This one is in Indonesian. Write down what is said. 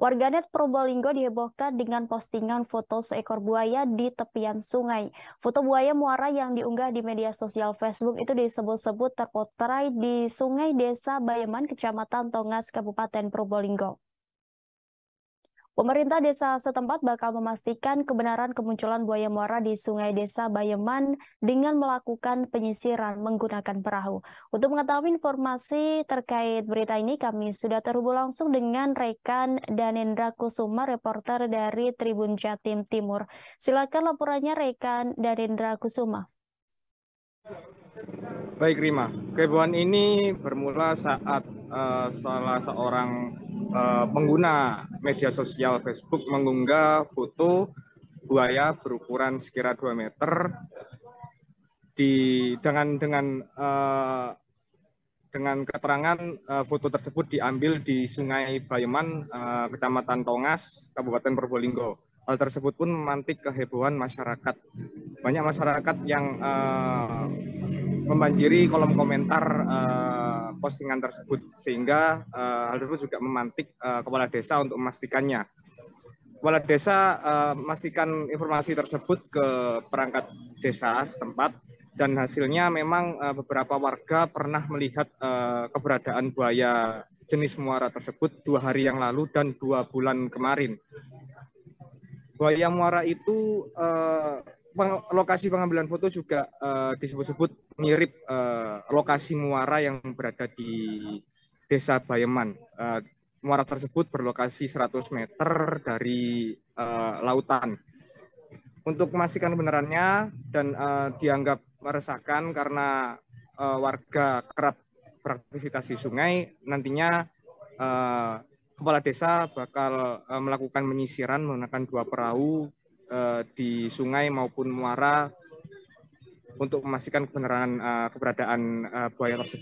Warganet Probolinggo dihebohkan dengan postingan foto seekor buaya di tepian sungai. Foto buaya muara yang diunggah di media sosial Facebook itu disebut-sebut terpotret di Sungai Desa Bayaman, Kecamatan Tongas, Kabupaten Probolinggo. Pemerintah desa setempat bakal memastikan kebenaran kemunculan buaya muara di sungai desa Bayeman dengan melakukan penyisiran menggunakan perahu. Untuk mengetahui informasi terkait berita ini, kami sudah terhubung langsung dengan rekan Danendra Kusuma, reporter dari Tribun Jatim Timur. Silakan laporannya rekan Danendra Kusuma. Baik Rima, kehebohan ini bermula saat uh, salah seorang uh, pengguna media sosial Facebook mengunggah foto buaya berukuran sekira 2 meter di dengan dengan uh, dengan keterangan uh, foto tersebut diambil di Sungai Bayeman, uh, Kecamatan Tongas, Kabupaten Probolinggo. Hal tersebut pun memantik kehebohan masyarakat. Banyak masyarakat yang uh, membanjiri kolom komentar uh, postingan tersebut sehingga uh, hal tersebut juga memantik uh, kepala desa untuk memastikannya. Kepala desa uh, memastikan informasi tersebut ke perangkat desa setempat dan hasilnya memang uh, beberapa warga pernah melihat uh, keberadaan buaya jenis muara tersebut dua hari yang lalu dan dua bulan kemarin. Buaya muara itu uh, peng, lokasi pengambilan foto juga uh, disebut-sebut mirip uh, lokasi muara yang berada di Desa Bayeman. Uh, muara tersebut berlokasi 100 meter dari uh, lautan. Untuk memastikan benerannya dan uh, dianggap meresahkan karena uh, warga kerap beraktivitas di sungai, nantinya uh, kepala desa bakal uh, melakukan penyisiran menggunakan dua perahu Eh, di sungai maupun muara untuk memastikan kebenaran uh, keberadaan uh, buaya tersebut.